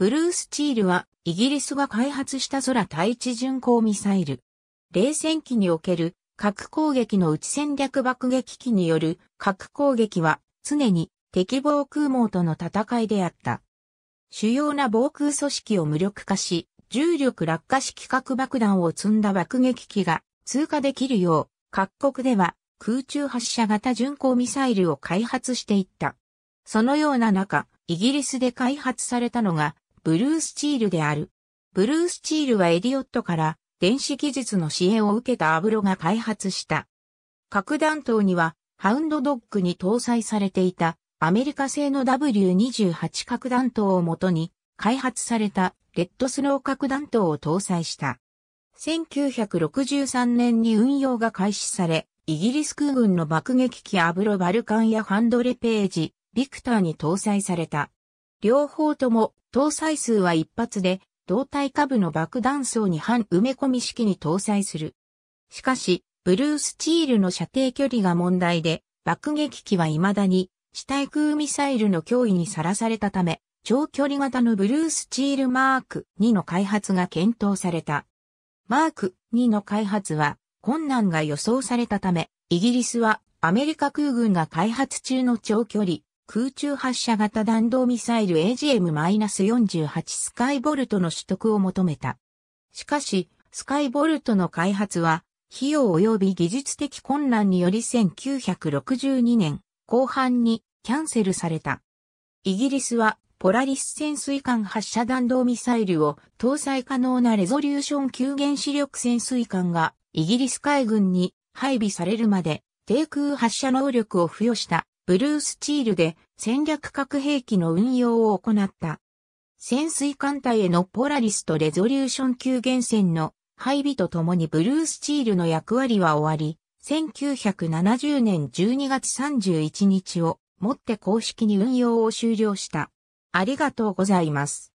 ブルースチールはイギリスが開発した空対地巡航ミサイル。冷戦期における核攻撃のち戦略爆撃機による核攻撃は常に敵防空網との戦いであった。主要な防空組織を無力化し、重力落下式核爆弾を積んだ爆撃機が通過できるよう、各国では空中発射型巡航ミサイルを開発していった。そのような中、イギリスで開発されたのがブルースチールである。ブルースチールはエリオットから電子技術の支援を受けたアブロが開発した。核弾頭にはハウンドドッグに搭載されていたアメリカ製の W28 核弾頭をもとに開発されたレッドスロー核弾頭を搭載した。1963年に運用が開始され、イギリス空軍の爆撃機アブロバルカンやハンドレページ、ビクターに搭載された。両方とも搭載数は一発で、胴体下部の爆弾層に半埋め込み式に搭載する。しかし、ブルースチールの射程距離が問題で、爆撃機は未だに、地対空ミサイルの脅威にさらされたため、長距離型のブルースチールマーク2の開発が検討された。マーク2の開発は困難が予想されたため、イギリスはアメリカ空軍が開発中の長距離空中発射型弾道ミサイル AGM-48 スカイボルトの取得を求めた。しかし、スカイボルトの開発は、費用及び技術的困難により1962年後半にキャンセルされた。イギリスはポラリス潜水艦発射弾道ミサイルを搭載可能なレゾリューション急原子力潜水艦がイギリス海軍に配備されるまで低空発射能力を付与したブルースチールで戦略核兵器の運用を行った。潜水艦隊へのポラリスとレゾリューション級源船の配備とともにブルースチールの役割は終わり、1970年12月31日をもって公式に運用を終了した。ありがとうございます。